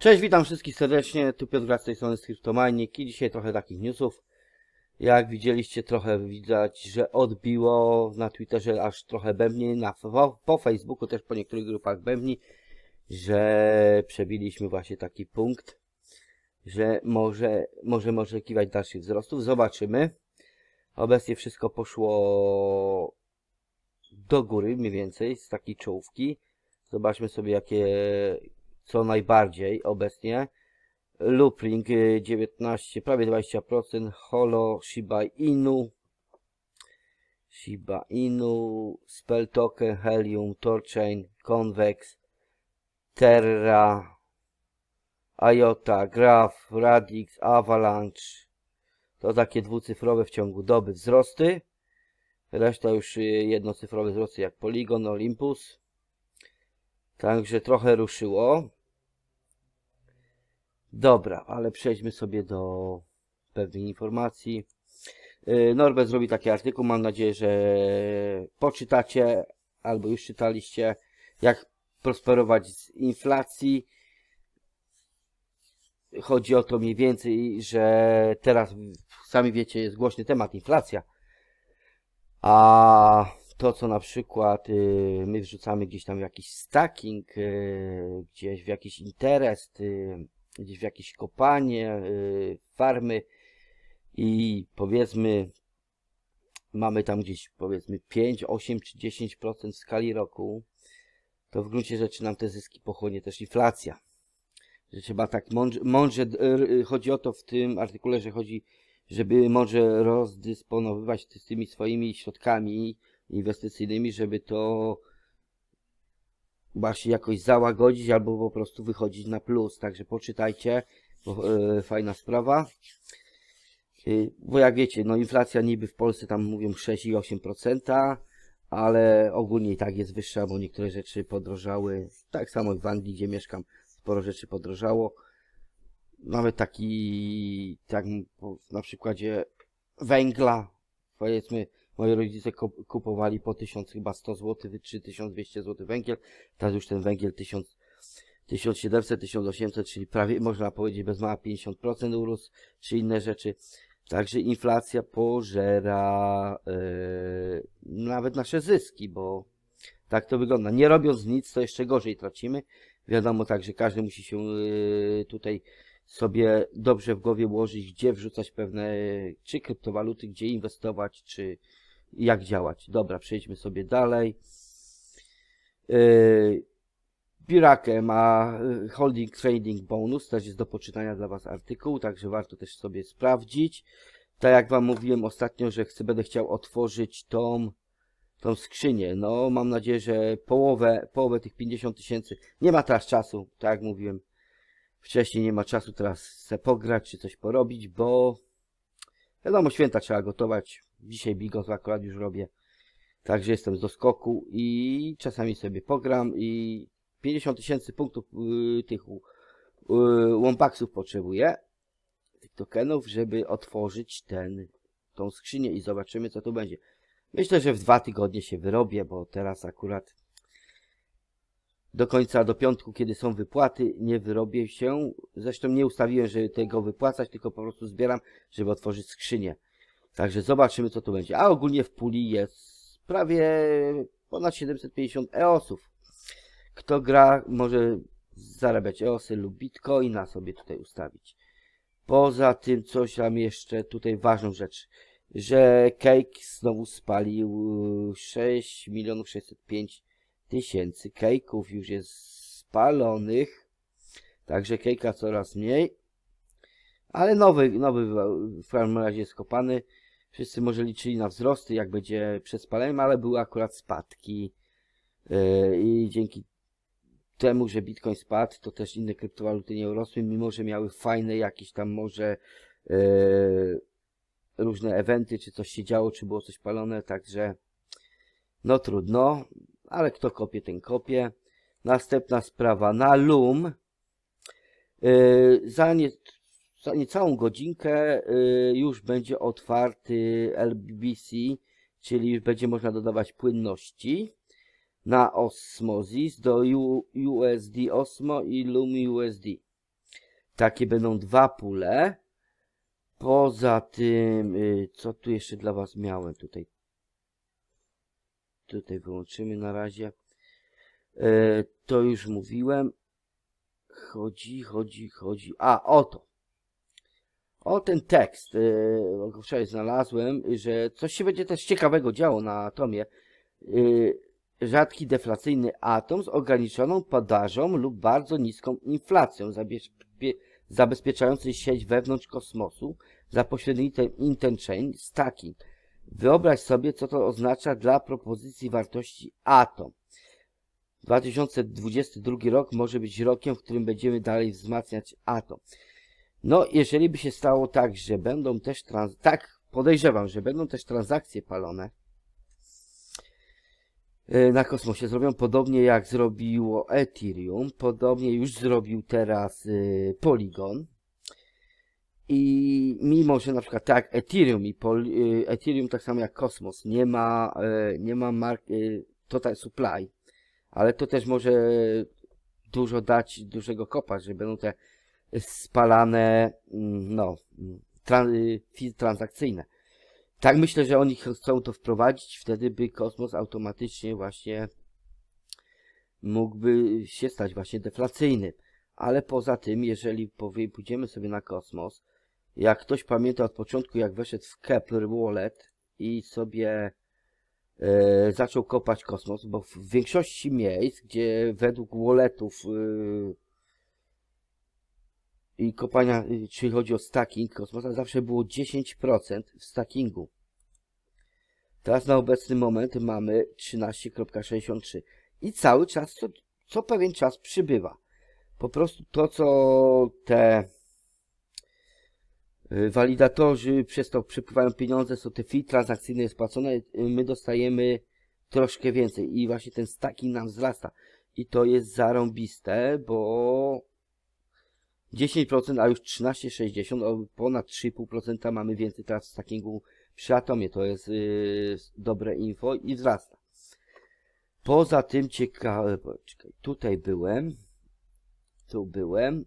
Cześć, witam wszystkich serdecznie, tu Piotr Gracz z tej strony z i dzisiaj trochę takich newsów. Jak widzieliście trochę widać, że odbiło na Twitterze aż trochę bębni, na, po Facebooku też po niektórych grupach bębni, że przebiliśmy właśnie taki punkt, że może może oczekiwać dalszych wzrostów. Zobaczymy. Obecnie wszystko poszło do góry mniej więcej z takiej czołówki. Zobaczmy sobie jakie co najbardziej obecnie. Loopring 19, y, prawie 20%, Holo, Shiba Inu, Shiba Inu, Spell Token, Helium, Torchain, Convex, Terra, IOTA, Graph, Radix, Avalanche. To takie dwucyfrowe w ciągu doby wzrosty. Reszta już y, jednocyfrowe wzrosty jak Polygon, Olympus. Także trochę ruszyło. Dobra, ale przejdźmy sobie do pewnych informacji. Y, Norbert zrobi taki artykuł, mam nadzieję, że poczytacie albo już czytaliście, jak prosperować z inflacji. Chodzi o to mniej więcej, że teraz, sami wiecie, jest głośny temat inflacja. A to, co na przykład y, my wrzucamy gdzieś tam w jakiś stacking, y, gdzieś w jakiś interes, y, gdzieś w jakieś kopanie, farmy i powiedzmy mamy tam gdzieś powiedzmy 5, 8 czy 10% w skali roku, to w gruncie rzeczy nam te zyski pochłonie też inflacja. Że trzeba tak mądrze, mądrze chodzi o to w tym artykule, że chodzi, żeby mądrze rozdysponowywać tymi swoimi środkami, inwestycyjnymi, żeby to właśnie jakoś załagodzić albo po prostu wychodzić na plus. Także poczytajcie, bo, e, fajna sprawa. E, bo jak wiecie, no inflacja niby w Polsce tam mówią 6 ale ogólnie i tak jest wyższa, bo niektóre rzeczy podrożały. Tak samo w Anglii, gdzie mieszkam, sporo rzeczy podrożało. Mamy taki, tak na przykładzie węgla, powiedzmy, moi rodzice kupowali po 1000 chyba 100 zł, 3200 zł węgiel, teraz już ten węgiel 1000 1700, 1800, czyli prawie można powiedzieć bez mała 50% urósł, czy inne rzeczy. Także inflacja pożera yy, nawet nasze zyski, bo tak to wygląda. Nie robiąc nic, to jeszcze gorzej tracimy. Wiadomo także każdy musi się yy, tutaj sobie dobrze w głowie ułożyć, gdzie wrzucać pewne, czy kryptowaluty, gdzie inwestować, czy jak działać. Dobra, przejdźmy sobie dalej. Yy, ma y, Holding Trading Bonus, też jest do poczytania dla Was artykuł, także warto też sobie sprawdzić. Tak jak Wam mówiłem ostatnio, że chcę, będę chciał otworzyć tą, tą skrzynię. No, mam nadzieję, że połowę, połowę tych 50 tysięcy, nie ma teraz czasu, tak jak mówiłem wcześniej, nie ma czasu teraz se pograć czy coś porobić, bo wiadomo, święta trzeba gotować, Dzisiaj bigos akurat już robię. Także jestem z doskoku i czasami sobie pogram i 50 tysięcy punktów y, tych yy, potrzebuję, tych tokenów, żeby otworzyć ten, tą skrzynię i zobaczymy co tu będzie. Myślę, że w dwa tygodnie się wyrobię, bo teraz akurat do końca, do piątku, kiedy są wypłaty, nie wyrobię się. Zresztą nie ustawiłem, że tego wypłacać, tylko po prostu zbieram, żeby otworzyć skrzynię. Także zobaczymy, co tu będzie. A ogólnie w puli jest prawie ponad 750 EOSów. Kto gra, może zarabiać EOSy lub Bitcoina sobie tutaj ustawić. Poza tym coś tam jeszcze tutaj ważną rzecz, że Cake znowu spalił 6 yy, milionów 605 tysięcy cake'ów już jest spalonych. Także cake'a coraz mniej. Ale nowy, nowy w każdym razie jest kopany. Wszyscy może liczyli na wzrosty, jak będzie przed spaleniem, ale były akurat spadki e, i dzięki temu, że Bitcoin spadł, to też inne kryptowaluty nie urosły, mimo że miały fajne jakieś tam może e, różne eventy, czy coś się działo, czy było coś palone, także no trudno, ale kto kopie, ten kopie. Następna sprawa, na LUM, yy, e, za nie, co niecałą godzinkę y, już będzie otwarty LBC, czyli już będzie można dodawać płynności na Osmosis do USD Osmo i Lumi USD. Takie będą dwa pule. Poza tym, y, co tu jeszcze dla Was miałem tutaj? Tutaj wyłączymy na razie. Y, to już mówiłem. Chodzi, chodzi, chodzi. A, oto o ten tekst, yy, wczoraj znalazłem, że coś się będzie też ciekawego działo na atomie. Yy, rzadki deflacyjny atom z ograniczoną podażą lub bardzo niską inflacją zabezpieczający sieć wewnątrz kosmosu za pośrednictwem interchain stacking. Wyobraź sobie, co to oznacza dla propozycji wartości atom. 2022 rok może być rokiem, w którym będziemy dalej wzmacniać atom. No, jeżeli by się stało tak, że będą też trans... Tak, podejrzewam, że będą też transakcje palone y, na kosmosie. Zrobią podobnie jak zrobiło Ethereum, podobnie już zrobił teraz y, Polygon. I mimo, że na przykład tak Ethereum i Pol y, Ethereum tak samo jak Kosmos nie ma, y, nie ma mark, y, total supply, ale to też może dużo dać, dużego kopa, że będą te spalane mm, no, trans transakcyjne. Tak myślę, że oni chcą to wprowadzić, wtedy by kosmos automatycznie właśnie mógłby się stać właśnie deflacyjnym. Ale poza tym, jeżeli powie, pójdziemy sobie na kosmos, jak ktoś pamięta od początku, jak weszedł w Kepler Wallet i sobie y, zaczął kopać kosmos, bo w większości miejsc, gdzie według walletów y, i kopania, czyli chodzi o stacking kosmosa, zawsze było 10% w stackingu. Teraz na obecny moment mamy 13.63 i cały czas, co, co pewien czas przybywa. Po prostu to, co te y, walidatorzy, przez to przepływają pieniądze, są te fee transakcyjne jest płacone, y, my dostajemy troszkę więcej i właśnie ten stacking nam wzrasta. I to jest zarąbiste, bo 10%, a już 13,60, ponad 3,5% mamy więcej teraz w stackingu przy Atomie. To jest yy, dobre info i wzrasta. Poza tym ciekawe, poczekaj, tutaj byłem, tu byłem,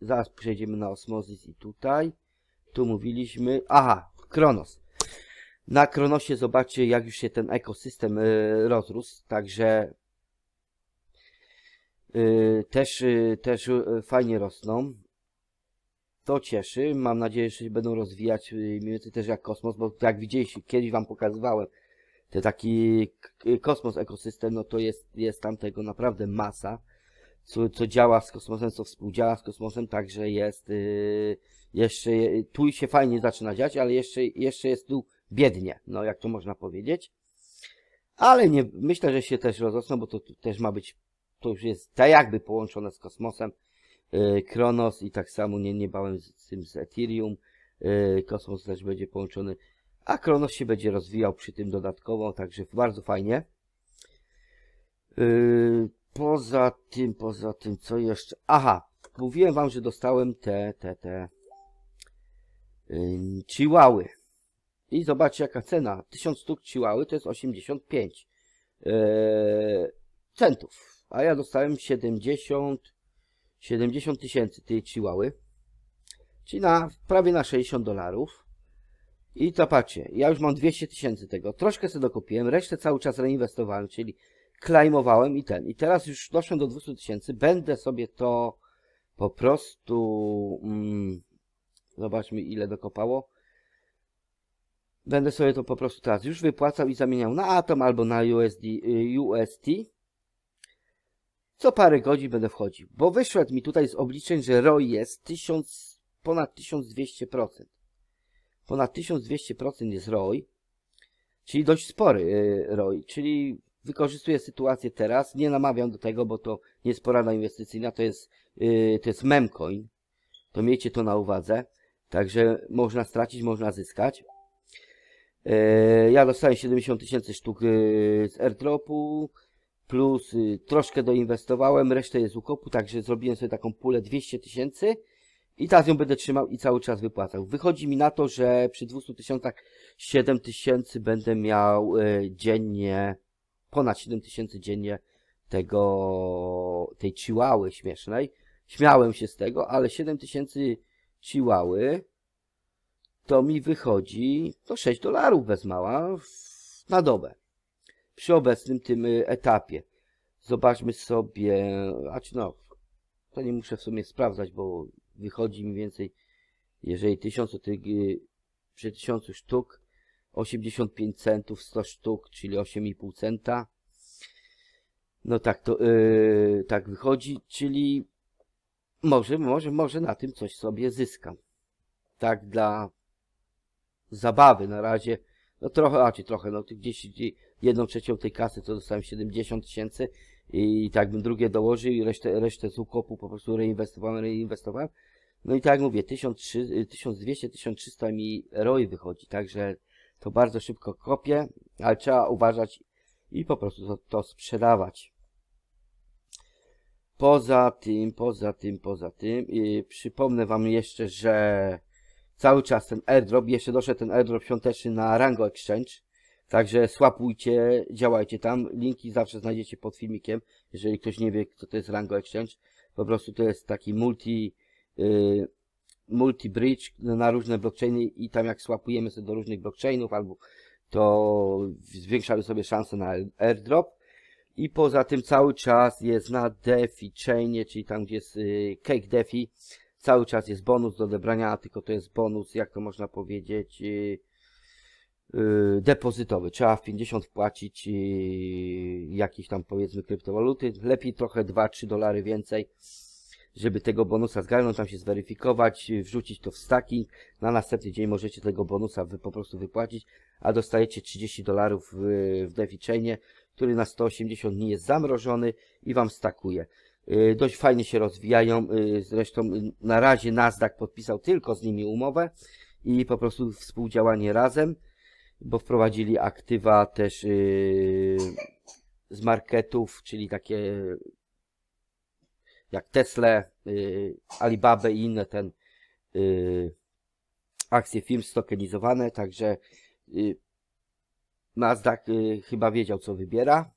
zaraz przejdziemy na Osmosis i tutaj, tu mówiliśmy, aha, Kronos. Na Kronosie zobaczcie, jak już się ten ekosystem yy, rozrósł, także Y, też, y, też y, fajnie rosną. To cieszy. Mam nadzieję, że się będą rozwijać mniej więcej też jak kosmos, bo jak widzieliście, kiedyś Wam pokazywałem, te taki kosmos ekosystem, no to jest, jest tam tego naprawdę masa, co, co działa z kosmosem, co współdziała z kosmosem, także jest jeszcze, tu się fajnie zaczyna dziać, ale jeszcze, jeszcze jest tu biednie, no jak to można powiedzieć. Ale nie, myślę, że się też rozrosną, bo to też ma być to już jest tak jakby połączone z kosmosem. E, Kronos i tak samo nie, niebawem z tym z Ethereum. E, kosmos też będzie połączony, a Kronos się będzie rozwijał przy tym dodatkowo, także bardzo fajnie. E, poza tym, poza tym, co jeszcze? Aha, mówiłem wam, że dostałem te, te, te ciłały I zobaczcie jaka cena. 1000 sztuk ciłały to jest 85 centów a ja dostałem 70 70 tysięcy tej chihuahy, czyli na, prawie na 60 dolarów. I to patrzcie, ja już mam 200 tysięcy tego, troszkę sobie dokupiłem, resztę cały czas reinwestowałem, czyli klejmowałem i ten. I teraz już doszłem do 200 tysięcy, będę sobie to po prostu, mm, zobaczmy ile dokopało, będę sobie to po prostu teraz już wypłacał i zamieniał na Atom albo na USD, y, UST co parę godzin będę wchodził, bo wyszedł mi tutaj z obliczeń, że ROI jest 1000, ponad 1200%. Ponad 1200% jest ROI, czyli dość spory y, ROI, czyli wykorzystuję sytuację teraz, nie namawiam do tego, bo to nie jest porada inwestycyjna, to jest, y, to jest memcoin, to miejcie to na uwadze, także można stracić, można zyskać. Y, ja dostałem 70 tysięcy sztuk z airdropu, plus y, troszkę doinwestowałem, resztę jest u kopu, także zrobiłem sobie taką pulę 200 tysięcy i teraz ją będę trzymał i cały czas wypłacał. Wychodzi mi na to, że przy 200 tysiącach 7 tysięcy będę miał y, dziennie, ponad 7 tysięcy dziennie tego, tej ciłały śmiesznej. Śmiałem się z tego, ale 7 tysięcy ciłały to mi wychodzi to 6 dolarów bez mała na dobę przy obecnym tym y, etapie. Zobaczmy sobie, acz no, to nie muszę w sumie sprawdzać, bo wychodzi mi więcej, jeżeli 1000 tych, y, przy 1000 sztuk, 85 centów, 100 sztuk, czyli 8,5 centa. No tak to, yy, tak wychodzi, czyli może, może, może na tym coś sobie zyskam. Tak dla zabawy na razie no trochę, a czy trochę, no gdzieś jedną trzecią tej kasy, co dostałem 70 tysięcy i tak bym drugie dołożył i resztę, resztę z ukopu po prostu reinwestowałem, reinwestowałem. No i tak jak mówię, 1200-1300 mi ROI wychodzi, także to bardzo szybko kopię, ale trzeba uważać i po prostu to, to sprzedawać. Poza tym, poza tym, poza tym, i przypomnę Wam jeszcze, że cały czas ten airdrop, jeszcze doszedł ten airdrop świąteczny na Rango Exchange, także słapujcie, działajcie tam, linki zawsze znajdziecie pod filmikiem, jeżeli ktoś nie wie, co to jest Rango Exchange, po prostu to jest taki multi, yy, multi bridge na różne blockchainy i tam jak słapujemy sobie do różnych blockchainów albo to zwiększamy sobie szanse na airdrop, i poza tym cały czas jest na DeFi Chainie, czyli tam gdzie jest y, Cake DeFi, Cały czas jest bonus do odebrania, tylko to jest bonus, jak to można powiedzieć, y, y, depozytowy. Trzeba w 50 wpłacić y, jakieś tam powiedzmy kryptowaluty. Lepiej trochę 2-3 dolary więcej, żeby tego bonusa zgarnąć, tam się zweryfikować, wrzucić to w stacking. Na następny dzień możecie tego bonusa wy po prostu wypłacić, a dostajecie 30 dolarów w, w DeFi Chainie, który na 180 dni jest zamrożony i Wam stakuje. Y, dość fajnie się rozwijają. Y, zresztą na razie Nasdaq podpisał tylko z nimi umowę i po prostu współdziałanie razem, bo wprowadzili aktywa też y, z marketów, czyli takie jak Tesla, Alibaba i inne ten akcje firm stokenizowane, także Nasdaq chyba wiedział co wybiera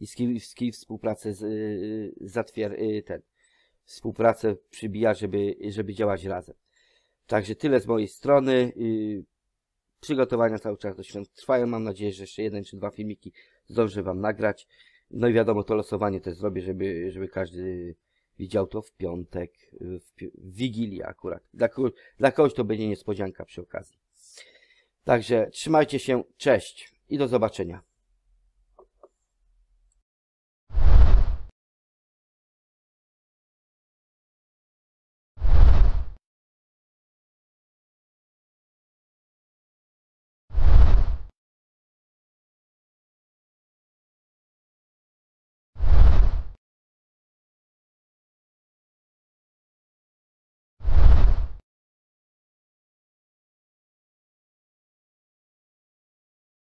i z kim, z kim współpracę z, y, y, zatwier, y, ten, współpracę przybija, żeby, żeby działać razem. Także tyle z mojej strony. przygotowania cały czas do świąt trwają. Mam nadzieję, że jeszcze jeden czy dwa filmiki zdążę Wam nagrać. No i wiadomo, to losowanie też zrobię, żeby, żeby każdy widział to w piątek, w, pi w Wigilię akurat. Dla, dla kogoś to będzie niespodzianka przy okazji. Także trzymajcie się, cześć i do zobaczenia.